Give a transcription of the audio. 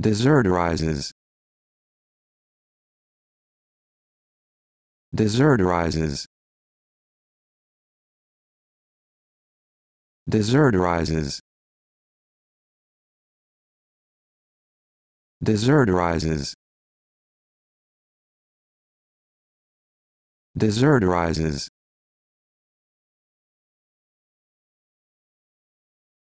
Dessert rises. Dessert rises. Dessert rises. Dessert rises. Dessert rises.